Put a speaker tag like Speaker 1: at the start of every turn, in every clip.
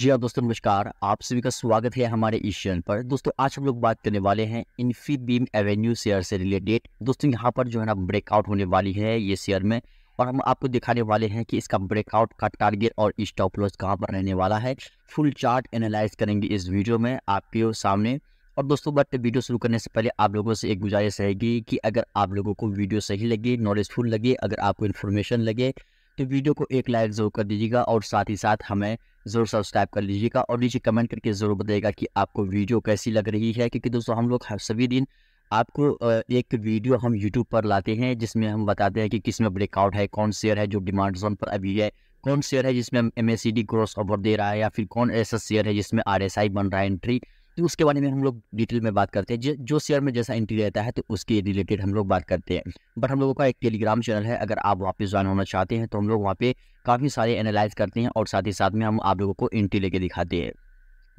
Speaker 1: जी हाँ दोस्तों नमस्कार आप सभी का स्वागत है हमारे इस चैनल पर दोस्तों आज हम लोग बात करने वाले हैं इन्फी बीम एवेन्यू शेयर से रिलेटेड दोस्तों यहाँ पर जो है ना ब्रेकआउट होने वाली है ये शेयर में और हम आपको दिखाने वाले हैं कि इसका ब्रेकआउट का टारगेट और स्टॉप लॉस कहाँ पर रहने वाला है फुल चार्ट एनालाइज करेंगे इस वीडियो में आपके सामने और दोस्तों बट वीडियो शुरू करने से पहले आप लोगों से एक गुजारिश रहेगी कि अगर आप लोगों को वीडियो सही लगे नॉलेजफुल लगे अगर आपको इन्फॉर्मेशन लगे तो वीडियो को एक लाइक जरूर कर दीजिएगा और साथ ही साथ हमें ज़रूर सब्सक्राइब कर लीजिएगा और नीचे कमेंट करके ज़रूर बताइएगा कि आपको वीडियो कैसी लग रही है क्योंकि दोस्तों हम लोग हर सभी दिन आपको एक वीडियो हम यूट्यूब पर लाते हैं जिसमें हम बताते हैं कि किस में ब्रेकआउट है कौन शेयर है जो डिमांड जोन पर अभी है कौन शेयर है जिसमें एम एस क्रॉस ओवर दे रहा है या फिर कौन ऐसा शेयर है जिसमें आर बन रहा है एंट्री तो उसके बारे में हम लोग डिटेल में बात करते हैं जो जो शेयर में जैसा एंट्री रहता है तो उसके रिलेटेड हम लोग बात करते हैं बट हम लोगों का एक टेलीग्राम चैनल है अगर आप वहाँ पे ज्वाइन होना चाहते हैं तो हम लोग वहाँ पे काफ़ी सारे एनालाइज करते हैं और साथ ही साथ में हम आप लोगों को एंट्री लेके दिखाते हैं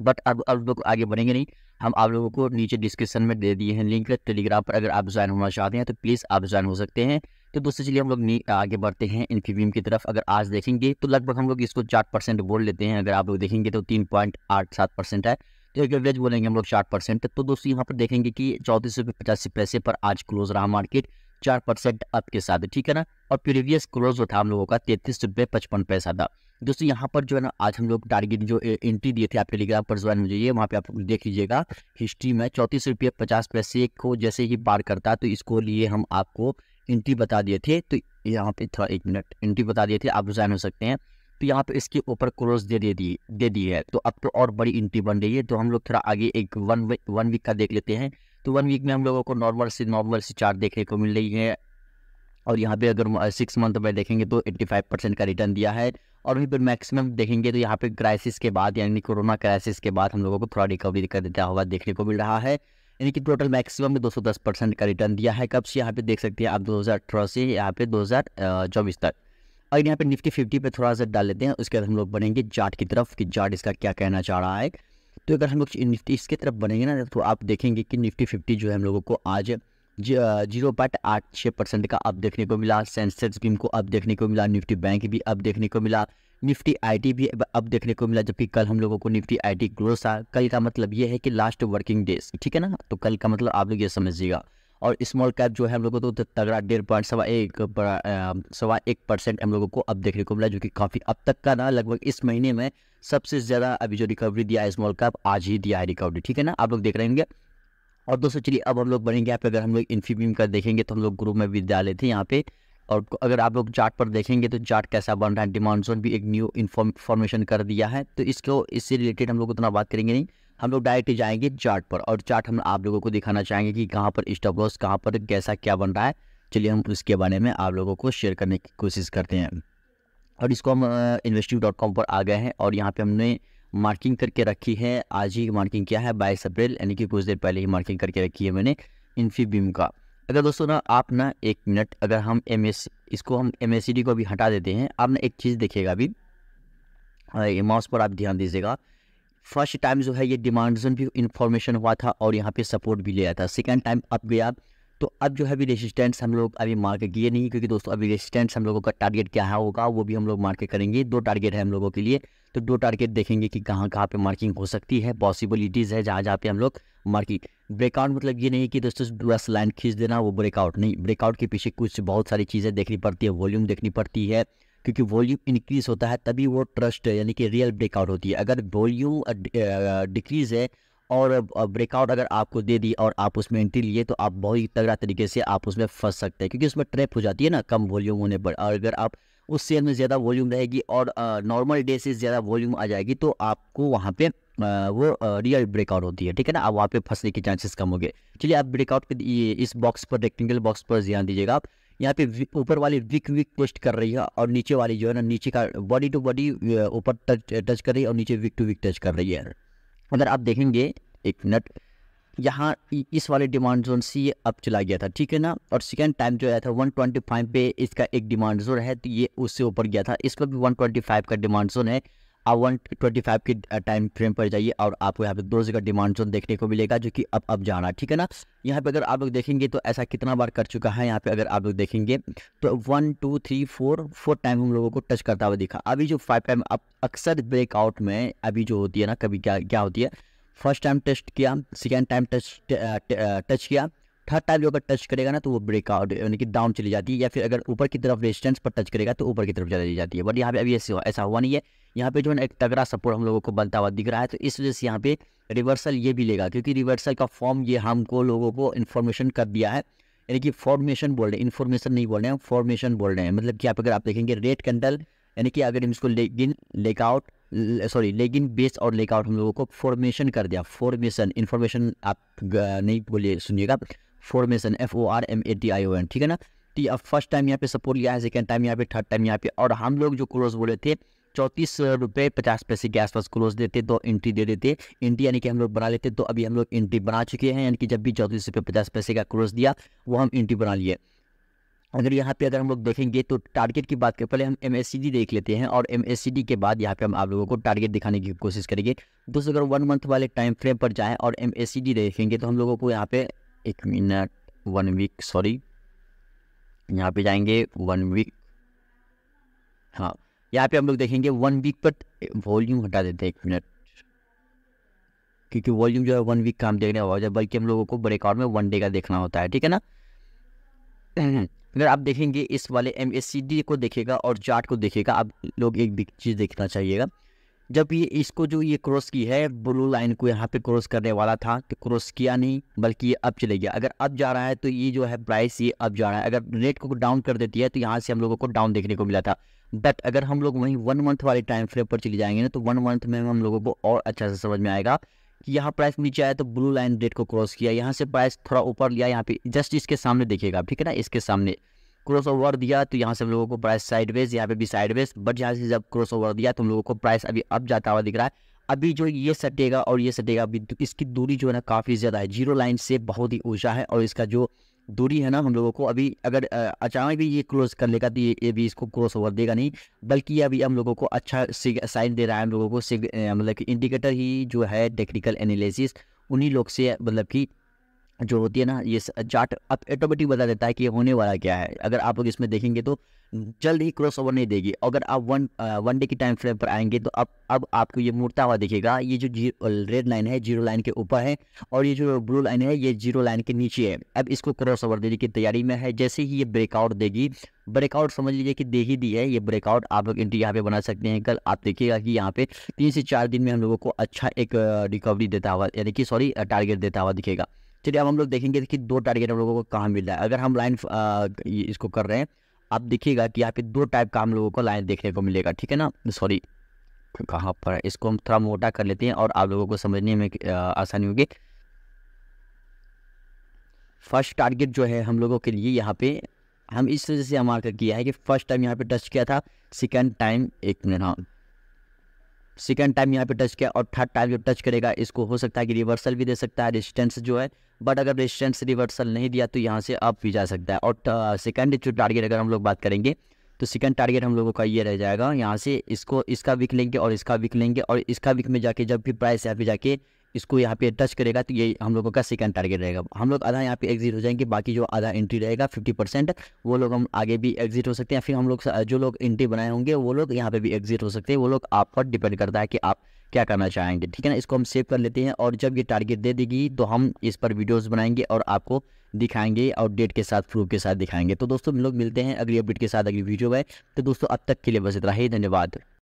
Speaker 1: बट अब अब लोग आगे बढ़ेंगे नहीं हम आप लोगों को नीचे डिस्क्रिप्शन में दे दिए हैं लिंक टेलीग्राम पर अगर आप ज्वाइन होना चाहते हैं तो प्लीज़ आप ज्वाइन हो सकते हैं तो दोस्तों चलिए हम लोग आगे बढ़ते हैं इन्फीबीम की तरफ अगर आज देखेंगे तो लगभग हम लोग इसको चार परसेंट बोल लेते हैं अगर आप लोग देखेंगे तो तीन पॉइंट आठ सात परसेंट है एवरेज बोलेंगे हम लोग चार परसेंट तो दोस्तों यहाँ पर देखेंगे कि चौंतीस रुपये पचासी पैसे पर आज क्लोज रहा मार्केट चार परसेंट अप के साथ ठीक है ना और प्रीवियस क्लोज जो था हम लोगों का तैतीस रुपये पचपन पैसा था दोस्तों यहाँ पर जो है ना आज हम लोग टारगेट जो एंट्री दिए थे आप टेलीग्राम पर ज्वाइन हो जाइए वहाँ पे आप देख लीजिएगा हिस्ट्री में चौंतीस रुपये पचास पैसे को जैसे ही पार करता तो इसको लिए हम आपको एंट्री बता दिए थे तो यहाँ पे थोड़ा एक मिनट एंट्री बता दिए थे आप ज्वाइन हो सकते हैं तो यहाँ पे इसके ऊपर क्लोज दे दे दी दे दी है तो अब तो और बड़ी इंट्री बन रही है तो हम लोग थोड़ा आगे एक वन वन वीक का देख लेते हैं तो वन वीक में हम लोगों को नॉर्मल से नॉर्मल से चार्ट देखने को मिल रही है और यहाँ पे अगर सिक्स मंथ में देखेंगे तो 85 परसेंट का रिटर्न दिया है और वहीं पर मैक्सिमम देखेंगे तो यहाँ पे क्राइसिस के बाद यानी कोरोना क्राइसिस के बाद हम लोगों को थोड़ा रिकवरी कर देता हुआ देखने को मिल रहा है यानी कि टोटल मैक्सिमम में 210 परसेंट का रिटर्न दिया है कब से यहाँ पे देख सकते हैं आप अठारह से यहाँ पे चौबीस तक अगर यहाँ पे निफ्टी फिफ्टी पे थोड़ा सा डाल लेते हैं उसके बाद हम लोग बनेंगे जाट की तरफ कि जाट इसका क्या कहना चाह रहा है तो अगर हम लोग निफ्टी इसके तरफ बनेंगे ना तो आप देखेंगे कि निफ्टी फिफ्टी जो है हम लोगों को आज जीरो पॉइंट आठ छः परसेंट का अब देखने को मिला सेंसेक्स भी हमको अब देखने को मिला निफ्टी बैंक भी अब देखने को मिला निफ्टी आईटी भी अब देखने को मिला जबकि कल हम लोगों को निफ्टी आईटी ग्रोथ था कल का मतलब ये है कि लास्ट वर्किंग डेज ठीक है ना तो कल का मतलब आप लोग ये समझिएगा और स्मॉल कैप जो है हम लोगों को तो तगड़ा डेढ़ पॉइंट सवा एक सवा एक परसेंट हम लोगों को अब देखने को मिला जो कि काफ़ी अब तक का ना लगभग इस महीने में सबसे ज़्यादा अभी जो रिकवरी दिया है स्मॉल कैप आज ही दिया है रिकवरी ठीक है ना आप लोग देख रहे होंगे और दोस्तों चलिए अब हम लोग बनेंगे यहाँ पे अगर हम लोग इन्फीबीम का देखेंगे तो हम लोग ग्रुप में विद्यालय थे यहाँ पे और अगर आप लोग चार्ट पर देखेंगे तो चार्ट कैसा बन रहा है डिमांड जोन भी एक न्यू इन्फॉर्मेशन कर दिया है तो इसको इससे रिलेटेड हम लोग उतना बात करेंगे नहीं हम लोग डायरेक्ट जाएंगे चार्ट पर और चार्ट हम आप लोगों को दिखाना चाहेंगे कि कहाँ पर स्टॉप लॉस कहाँ पर कैसा क्या बन रहा है चलिए हम उसके बारे में आप लोगों को शेयर करने की कोशिश करते हैं और इसको हम इन्वेस्टिव डॉट कॉम पर आ गए हैं और यहाँ पे हमने मार्किंग करके रखी है आज ही मार्किंग किया है बाईस अप्रैल यानी कि कुछ देर पहले ही मार्किंग करके रखी है मैंने इन्फीबीम का अगर अच्छा दोस्तों ना आप ना एक मिनट अगर हम एम इसको हम एम को अभी हटा देते हैं आप ना एक चीज़ देखिएगा अभी माउस पर आप ध्यान दीजिएगा फर्स्ट टाइम जो है ये डिमांड जोन भी इन्फॉर्मेशन हुआ था और यहाँ पे सपोर्ट भी लिया था सेकेंड टाइम अब गया तो अब जो है अभी रेजिस्टेंस हम लोग अभी मार्केट गए नहीं क्योंकि दोस्तों अभी रेजिस्टेंस हम लोगों का टारगेट क्या है होगा वो भी हम लोग मार्केट करेंगे दो टारगेट है हम लोगों के लिए तो दो टारगेट देखेंगे कि कहाँ कहाँ पे मार्किंग हो सकती है पॉसिबिलिटीज़ है जहाँ जहाँ पे हम लोग मार्किंग ब्रेकआउट मतलब ये नहीं कि दोस्तों बस लाइन खींच देना वो ब्रेकआउट नहीं ब्रेकआउट के पीछे कुछ बहुत सारी चीज़ें देखनी पड़ती है वॉल्यूम देखनी पड़ती है क्योंकि वॉल्यूम इंक्रीज होता है तभी वो ट्रस्ट यानी कि रियल ब्रेकआउट होती है अगर वॉल्यूम डिक्रीज है और ब्रेकआउट अगर आपको दे दी और आप उसमें एंट्री लिए तो आप बहुत ही तगड़ा तरीके से आप उसमें फंस सकते हैं क्योंकि उसमें ट्रैप हो जाती है ना कम वॉल्यूम होने पर और अगर आप उस शेयर में ज़्यादा वॉल्यूम रहेगी और नॉर्मल डे से ज़्यादा वॉल्यूम आ जाएगी तो आपको वहाँ पर वो रियल ब्रेकआउट होती है ठीक है ना आप वहाँ पे फंसने के चांसेस कम हो गए चलिए आप ब्रेकआउट पे इस बॉक्स पर रेक्टेंगल बॉक्स पर ध्यान दीजिएगा आप यहाँ पे ऊपर वाली विक विक टेस्ट कर रही है और नीचे वाली जो है ना नीचे का बॉडी टू बॉडी ऊपर टच टच कर रही है और नीचे विक टू विक टच कर रही है अगर आप देखेंगे एक मिनट यहाँ इस वाले डिमांड जोन से ये अब चला गया था ठीक है ना और सेकेंड टाइम जो आया था 125 पे इसका एक डिमांड जोन है तो ये उससे ऊपर गया था इस पर भी 125 का डिमांड जोन है आप वन ट्वेंटी फाइव की टाइम uh, फ्रेम पर जाइए और आपको यहाँ पे दो जगह डिमांड जोन देखने को मिलेगा जो कि अब अब जाना है ठीक है ना यहाँ पे अगर आप लोग देखेंगे तो ऐसा कितना बार कर चुका है यहाँ पे अगर आप लोग देखेंगे तो one two three four four time हम लोगों को टच करता हुआ दिखा अभी जो फाइव टाइम अब अक्सर ब्रेकआउट में अभी जो होती है ना कभी क्या क्या होती है फर्स्ट टाइम टेस्ट किया सेकेंड टाइम टच टच किया थर्ड टाइम जो अगर टच करेगा ना तो वो ब्रेकआउट यानी कि डाउन चली जाती है या फिर अगर ऊपर की तरफ रेजिस्टेंस पर टच करेगा तो ऊपर की तरफ चली जाती है बट यहाँ पे अभी ऐसा हुआ नहीं है यहाँ पे जो है एक तगड़ा सपोर्ट हम लोगों को बनता हुआ दिख रहा है तो इस वजह से यहाँ पे रिवर्सल ये भी लेगा क्योंकि रिवर्सल का फॉर्म ये हमको लोगों को इन्फॉर्मेशन कर दिया है यानी कि फॉर्मेशन बोल रहे हैं इन्फॉर्मेशन नहीं बोल रहे हैं फॉर्मेशन बोल रहे हैं मतलब कि आप अगर आप देखेंगे रेड कैंडल यानी कि अगर इसको leg in leg out sorry leg in base और लेकआउट हम लोगों को फॉर्मेशन कर दिया फॉर्मेशन इन्फॉर्मेशन आप नहीं बोलिए सुनिएगा formation F O R M A D I O N ठीक है ना तो ये फर्स्ट टाइम यहाँ पे सपोर्ट लिया है सेकेंड टाइम यहाँ पे थर्ड टाइम यहाँ पे और हम लोग जो क्लोज बोले थे चौंतीस रुपये पचास पैसे के आसपास क्लोज देते दो एंट्री दे देते एंट्री यानी कि हम लोग बना लेते तो अभी हम लोग एंट्री बना चुके हैं यानी कि जब भी चौंतीस रुपये पचास पैसे का क्लोज दिया वो हम एंट्री बना लिए अगर यहाँ पे अगर हम लोग देखेंगे तो टारगेट की बात करें पहले हम एम देख लेते हैं और एम के बाद यहाँ पे हम आप लोगों को टारगेट दिखाने की कोशिश करेंगे दोस्तों अगर वन मंथ वाले टाइम फ्रेम पर जाएँ और एम देखेंगे तो हम लोगों को यहाँ पे एक मिनट वन वीक सॉरी यहाँ पे जाएंगे वन वीक हाँ यहाँ पे हम लोग देखेंगे वन वीक पर वॉल्यूम हटा देते हैं एक मिनट क्योंकि वॉल्यूम जो है वन वीक काम देखने वाला बल्कि हम लोगों को ब्रेकआउट में वन डे का देखना होता है ठीक है ना अगर आप देखेंगे इस वाले एम को देखेगा और चार्ट को देखेगा आप लोग एक चीज़ देखना चाहिएगा जब ये इसको जो ये क्रॉस की है ब्लू लाइन को यहाँ पे क्रॉस करने वाला था तो क्रॉस किया नहीं बल्कि ये अब चले गया अगर अब जा रहा है तो ये जो है प्राइस ये अब जा रहा है अगर रेट को डाउन कर देती है तो यहाँ से हम लोगों को डाउन देखने को मिला था बट अगर हम लोग वहीं वन मंथ वाले टाइम फ्रेम पर चले जाएंगे ना तो वन मंथ में हम लोगों को और अच्छा से समझ में आएगा कि यहाँ प्राइस नीचे आया तो ब्लू लाइन रेट को क्रॉस किया यहाँ से प्राइस थोड़ा ऊपर लिया यहाँ पे जस्ट इसके सामने देखिएगा ठीक है ना इसके सामने क्रॉस ओवर दिया तो यहाँ से हम लोगों को प्राइस साइडवेज यहाँ पे भी साइडवेज बट यहाँ से जब क्रॉस ओवर दिया तो हम लोगों को प्राइस अभी अप जाता हुआ दिख रहा है अभी जो ये सटेगा और ये सटेगा अभी तो इसकी दूरी जो है ना काफ़ी ज़्यादा है जीरो लाइन से बहुत ही ऊँचा है और इसका जो दूरी है ना हम लोगों को अभी अगर अचानक भी ये क्लोज कर लेगा तो ये, ये भी इसको क्रॉस ओवर देगा नहीं बल्कि ये अभी हम लोगों को अच्छा साइन दे रहा है हम लोगों को मतलब कि इंडिकेटर ही जो है टेक्निकल एनालिसिस उन्हीं लोग से मतलब कि जो होती है ना ये चार्ट अब ऑटोमेटिक बता देता है कि होने वाला क्या है अगर आप लोग इसमें देखेंगे तो जल्द ही क्रॉस ओवर नहीं देगी अगर आप वन वन डे की टाइम फ्रेम पर आएंगे तो अब अब आपको ये मुड़ता हुआ दिखेगा ये जो रेड लाइन है जीरो लाइन के ऊपर है और ये जो ब्लू लाइन है ये जीरो लाइन के नीचे है अब इसको क्रॉस ओवर देने की तैयारी में है जैसे ही ये ब्रेकआउट देगी ब्रेकआउट समझ लीजिए कि दे ही दी है ये ब्रेकआउट आप लोग एंट्री यहाँ पे बना सकते हैं कल आप देखिएगा कि यहाँ पे तीन से चार दिन में हम लोगों को अच्छा एक रिकवरी देता हुआ यानी कि सॉरी टारगेट देता हुआ दिखेगा चलिए अब हम लोग देखेंगे कि दो टारगेट हम लोगों को कहाँ मिल रहा है अगर हम लाइन इसको कर रहे हैं आप देखिएगा कि यहाँ पे दो टाइप का हम लोगों को लाइन देखने को मिलेगा ठीक है ना सॉरी कहाँ पर इसको हम थोड़ा मोटा कर लेते हैं और आप लोगों को समझने में आसानी होगी फर्स्ट टारगेट जो है हम लोगों के लिए यहाँ पे हम इस वजह से मार्क किया है कि फर्स्ट टाइम यहाँ पे टच किया था सेकेंड टाइम एक मिनट हाँ सेकेंड टाइम यहाँ पे टच किया और थर्ड टाइम जो टच करेगा इसको हो सकता है कि रिवर्सल भी दे सकता है रेजिस्टेंस जो है बट अगर रेजिस्टेंस रिवर्सल नहीं दिया तो यहाँ से अप भी जा सकता है और सेकेंड uh, जो टारगेट अगर हम लोग बात करेंगे तो सेकेंड टारगेट हम लोगों का ये रह जाएगा यहाँ से इसको इसका विक लेंगे और इसका विक लेंगे और इसका विक में जाके जब भी प्राइस यहाँ पे जाके इसको यहाँ पे टच करेगा तो ये हम लोगों का सेकंड टारगेट रहेगा हम लोग आधा यहाँ पे एग्जिट हो जाएंगे बाकी जो आधा एंट्री रहेगा फिफ्टी परसेंट वो लोग हम आगे भी एग्जिट हो सकते हैं फिर हम लोग जो लोग एंट्री बनाए होंगे वो लोग यहाँ पे भी एग्जिट हो सकते हैं वो लोग आप पर डिपेंड करता है कि आप क्या करना चाहेंगे ठीक है ना इसको हम सेव कर लेते हैं और जब ये टारगेट दे देगी तो हम इस पर वीडियोज़ बनाएंगे और आपको दिखाएंगे और डेट के साथ प्रूफ के साथ दिखाएंगे तो दोस्तों हम लोग मिलते हैं अगली अपडेट के साथ अगली वीडियो में तो दोस्तों अब तक के लिए बस इतना ही धन्यवाद